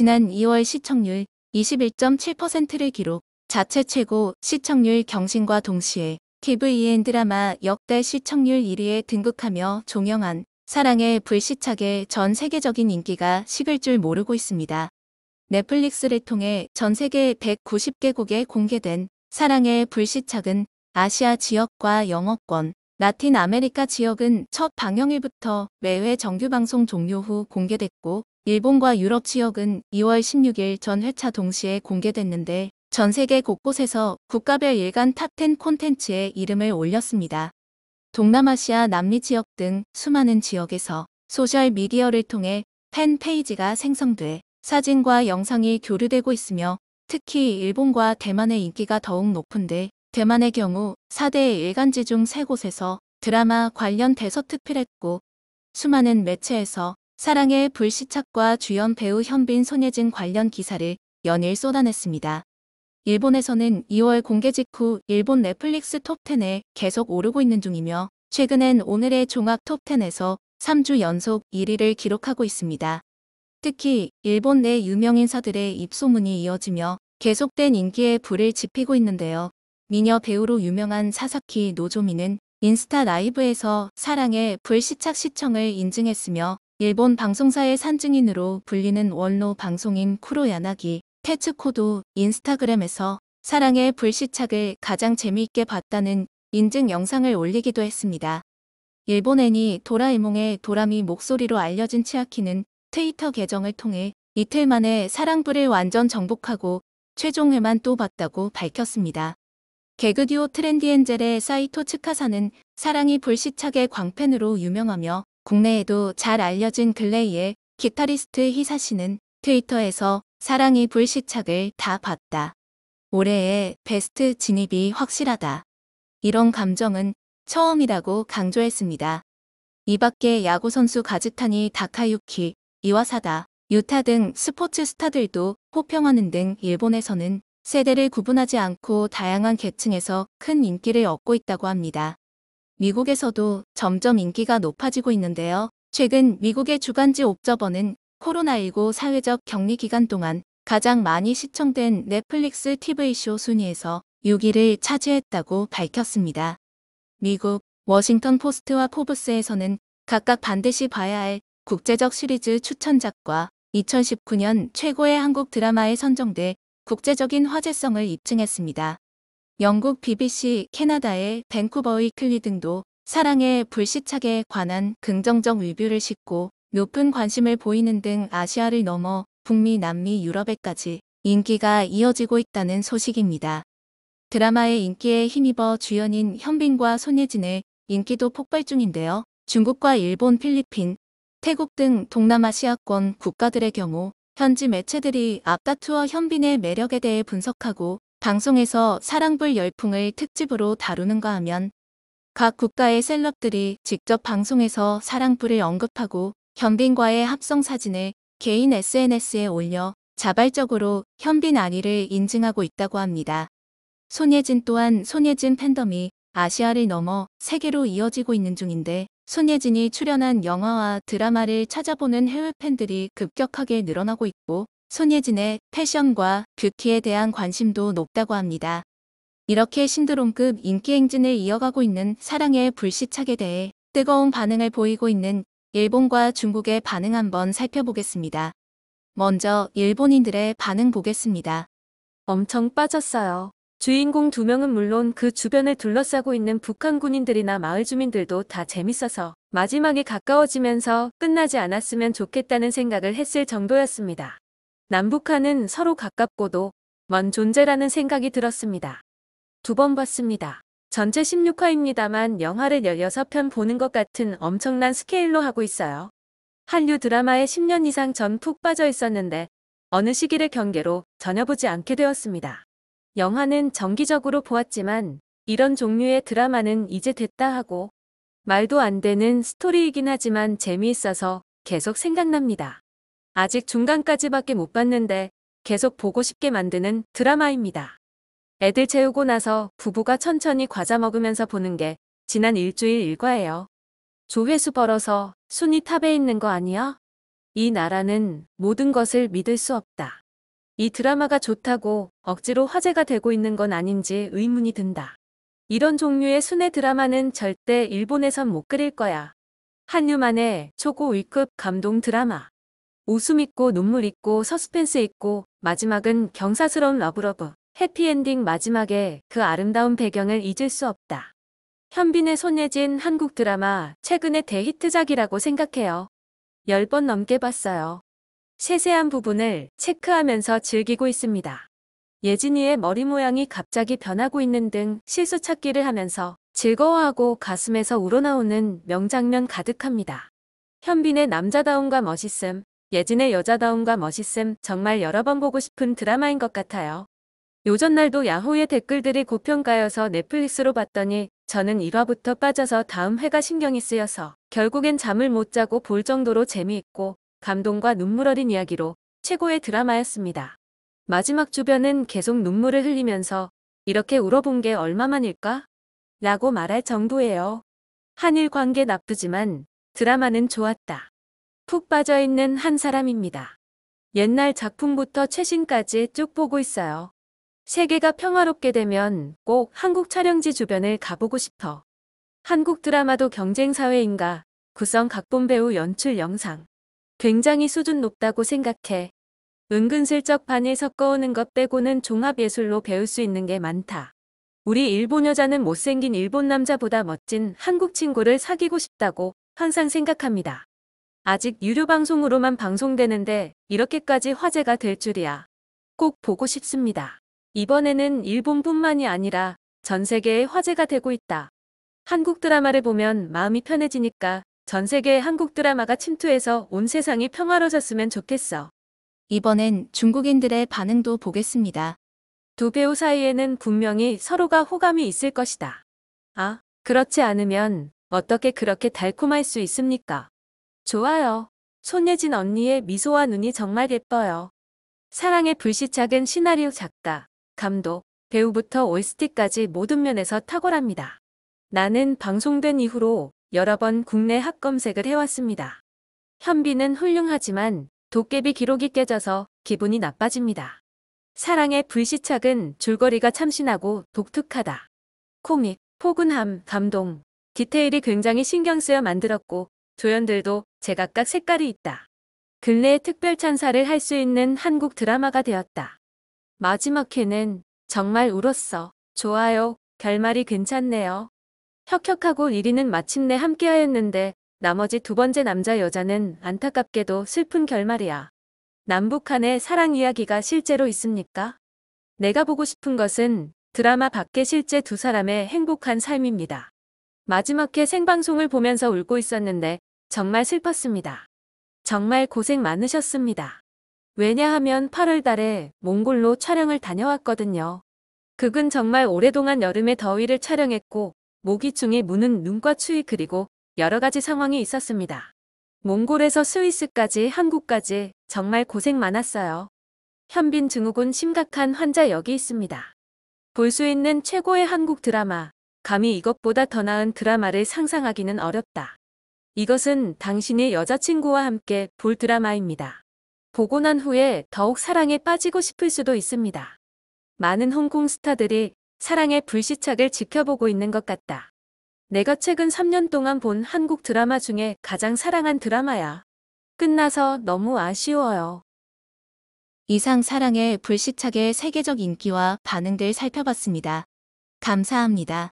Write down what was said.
지난 2월 시청률 21.7%를 기록, 자체 최고 시청률 경신과 동시에 KVN 드라마 역대 시청률 1위에 등극하며 종영한 사랑의 불시착에전 세계적인 인기가 식을 줄 모르고 있습니다. 넷플릭스를 통해 전 세계 190개국에 공개된 사랑의 불시착은 아시아 지역과 영어권, 라틴 아메리카 지역은 첫 방영일부터 매회 정규 방송 종료 후 공개됐고 일본과 유럽 지역은 2월 16일 전 회차 동시에 공개됐는데 전 세계 곳곳에서 국가별 일간 탑10 콘텐츠에 이름을 올렸습니다. 동남아시아 남미 지역 등 수많은 지역에서 소셜 미디어를 통해 팬 페이지가 생성돼 사진과 영상이 교류되고 있으며 특히 일본과 대만의 인기가 더욱 높은데 대만의 경우 4대 일간지 중 3곳에서 드라마 관련 대서특필했고 수많은 매체에서 사랑의 불시착과 주연 배우 현빈 손예진 관련 기사를 연일 쏟아냈습니다. 일본에서는 2월 공개 직후 일본 넷플릭스 톱10에 계속 오르고 있는 중이며 최근엔 오늘의 종합 톱10에서 3주 연속 1위를 기록하고 있습니다. 특히 일본 내 유명인사들의 입소문이 이어지며 계속된 인기에 불을 지피고 있는데요. 미녀 배우로 유명한 사사키 노조미는 인스타 라이브에서 사랑의 불시착 시청을 인증했으며 일본 방송사의 산증인으로 불리는 원로 방송인 쿠로야나기 패츠코도 인스타그램에서 사랑의 불시착을 가장 재미있게 봤다는 인증 영상을 올리기도 했습니다. 일본 애니 도라에몽의 도라미 목소리로 알려진 치아키는 트위터 계정을 통해 이틀 만에 사랑불을 완전 정복하고 최종 회만 또 봤다고 밝혔습니다. 개그듀오 트렌디엔젤의 사이토 츠카사는 사랑이 불시착의 광팬으로 유명하며 국내에도 잘 알려진 글레이의 기타리스트 히사시는 트위터에서 사랑이 불시착을 다 봤다. 올해의 베스트 진입이 확실하다. 이런 감정은 처음이라고 강조했습니다. 이 밖에 야구선수 가즈타니 다카유키, 이와사다, 유타 등 스포츠 스타들도 호평하는 등 일본에서는 세대를 구분하지 않고 다양한 계층에서 큰 인기를 얻고 있다고 합니다. 미국에서도 점점 인기가 높아지고 있는데요. 최근 미국의 주간지 옵저버는 코로나19 사회적 격리 기간 동안 가장 많이 시청된 넷플릭스 TV쇼 순위에서 6위를 차지했다고 밝혔습니다. 미국 워싱턴 포스트와 포브스에서는 각각 반드시 봐야 할 국제적 시리즈 추천작과 2019년 최고의 한국 드라마에 선정돼 국제적인 화제성을 입증했습니다. 영국 BBC, 캐나다의 밴쿠버의 클리 등도 사랑의 불시착에 관한 긍정적 리뷰를 싣고 높은 관심을 보이는 등 아시아를 넘어 북미, 남미, 유럽에까지 인기가 이어지고 있다는 소식입니다. 드라마의 인기에 힘입어 주연인 현빈과 손예진의 인기도 폭발 중인데요. 중국과 일본, 필리핀, 태국 등 동남아시아권 국가들의 경우 현지 매체들이 앞다투어 현빈의 매력에 대해 분석하고 방송에서 사랑불 열풍을 특집으로 다루는가 하면 각 국가의 셀럽들이 직접 방송에서 사랑불을 언급하고 현빈과의 합성 사진을 개인 SNS에 올려 자발적으로 현빈 아니를 인증하고 있다고 합니다. 손예진 또한 손예진 팬덤이 아시아를 넘어 세계로 이어지고 있는 중인데 손예진이 출연한 영화와 드라마를 찾아보는 해외 팬들이 급격하게 늘어나고 있고 손예진의 패션과 뷰티에 대한 관심도 높다고 합니다. 이렇게 신드롬급 인기행진을 이어가고 있는 사랑의 불시착에 대해 뜨거운 반응을 보이고 있는 일본과 중국의 반응 한번 살펴보겠습니다. 먼저 일본인들의 반응 보겠습니다. 엄청 빠졌어요. 주인공 두 명은 물론 그 주변을 둘러싸고 있는 북한 군인들이나 마을 주민들도 다 재밌어서 마지막에 가까워지면서 끝나지 않았으면 좋겠다는 생각을 했을 정도였습니다. 남북한은 서로 가깝고도 먼 존재라는 생각이 들었습니다. 두 번 봤습니다. 전체 16화입니다만 영화를 16편 보는 것 같은 엄청난 스케일로 하고 있어요. 한류 드라마에 10년 이상 전 푹 빠져 있었는데 어느 시기를 경계로 전혀 보지 않게 되었습니다. 영화는 정기적으로 보았지만 이런 종류의 드라마는 이제 됐다 하고 말도 안 되는 스토리이긴 하지만 재미있어서 계속 생각납니다. 아직 중간까지밖에 못 봤는데 계속 보고 싶게 만드는 드라마입니다. 애들 재우고 나서 부부가 천천히 과자 먹으면서 보는 게 지난 일주일 일과예요. 조회수 벌어서 순위 탑에 있는 거 아니야? 이 나라는 모든 것을 믿을 수 없다. 이 드라마가 좋다고 억지로 화제가 되고 있는 건 아닌지 의문이 든다. 이런 종류의 순회 드라마는 절대 일본에선 못 그릴 거야. 한류만의 초고 위급 감동 드라마. 웃음 있고 눈물 있고 서스펜스 있고 마지막은 경사스러운 러브러브. 해피엔딩 마지막에 그 아름다운 배경을 잊을 수 없다. 현빈의 손예진 한국 드라마 최근의 대히트작이라고 생각해요. 10번 넘게 봤어요. 세세한 부분을 체크하면서 즐기고 있습니다. 예진이의 머리 모양이 갑자기 변하고 있는 등 실수 찾기를 하면서 즐거워하고 가슴에서 우러나오는 명장면 가득합니다. 현빈의 남자다움과 멋있음, 예진의 여자다움과 멋있음 정말 여러 번 보고 싶은 드라마인 것 같아요. 요전날도 야호의 댓글들이 고평가여서 넷플릭스로 봤더니 저는 1화부터 빠져서 다음 회가 신경이 쓰여서 결국엔 잠을 못 자고 볼 정도로 재미있고 감동과 눈물 어린 이야기로 최고의 드라마였습니다. 마지막 주변은 계속 눈물을 흘리면서 이렇게 울어본 게 얼마만일까? 라고 말할 정도예요. 한일 관계 나쁘지만 드라마는 좋았다. 푹 빠져있는 한 사람입니다. 옛날 작품부터 최신까지 쭉 보고 있어요. 세계가 평화롭게 되면 꼭 한국 촬영지 주변을 가보고 싶어. 한국 드라마도 경쟁사회인가, 구성 각본 배우 연출 영상. 굉장히 수준 높다고 생각해. 은근슬쩍 반을 섞어오는 것 빼고는 종합예술로 배울 수 있는 게 많다. 우리 일본 여자는 못생긴 일본 남자보다 멋진 한국 친구를 사귀고 싶다고 항상 생각합니다. 아직 유료 방송으로만 방송되는데 이렇게까지 화제가 될 줄이야. 꼭 보고 싶습니다. 이번에는 일본뿐만이 아니라 전 세계에 화제가 되고 있다. 한국 드라마를 보면 마음이 편해지니까 전 세계의 한국 드라마가 침투해서 온 세상이 평화로워졌으면 좋겠어. 이번엔 중국인들의 반응도 보겠습니다. 두 배우 사이에는 분명히 서로가 호감이 있을 것이다. 아, 그렇지 않으면 어떻게 그렇게 달콤할 수 있습니까? 좋아요. 손예진 언니의 미소와 눈이 정말 예뻐요. 사랑의 불시착은 시나리오 작다 감독, 배우부터 OST까지 모든 면에서 탁월합니다. 나는 방송된 이후로 여러 번 국내 학검색을 해왔습니다. 현비는 훌륭하지만 도깨비 기록이 깨져서 기분이 나빠집니다. 사랑의 불시착은 줄거리가 참신하고 독특하다. 코믹, 포근함, 감동, 디테일이 굉장히 신경 쓰여 만들었고 조연들도 제각각 색깔이 있다. 근래에 특별 찬사를 할 수 있는 한국 드라마가 되었다. 마지막 회는 정말 울었어. 좋아요. 결말이 괜찮네요. 혁혁하고 1위는 마침내 함께하였는데 나머지 두 번째 남자 여자는 안타깝게도 슬픈 결말이야. 남북한의 사랑 이야기가 실제로 있습니까? 내가 보고 싶은 것은 드라마 밖에 실제 두 사람의 행복한 삶입니다. 마지막에 생방송을 보면서 울고 있었는데 정말 슬펐습니다. 정말 고생 많으셨습니다. 왜냐하면 8월 달에 몽골로 촬영을 다녀왔거든요. 그건 정말 오랫동안 여름의 더위를 촬영했고 모기충에 무는 눈과 추위 그리고 여러 가지 상황이 있었습니다. 몽골에서 스위스까지 한국까지 정말 고생 많았어요. 현빈 증후군 심각한 환자 여기 있습니다. 볼 수 있는 최고의 한국 드라마 감히 이것보다 더 나은 드라마를 상상하기는 어렵다. 이것은 당신의 여자친구와 함께 볼 드라마입니다. 보고 난 후에 더욱 사랑에 빠지고 싶을 수도 있습니다. 많은 홍콩 스타들이 사랑의 불시착을 지켜보고 있는 것 같다. 내가 최근 3년 동안 본 한국 드라마 중에 가장 사랑한 드라마야. 끝나서 너무 아쉬워요. 이상 사랑의 불시착의 세계적 인기와 반응들 살펴봤습니다. 감사합니다.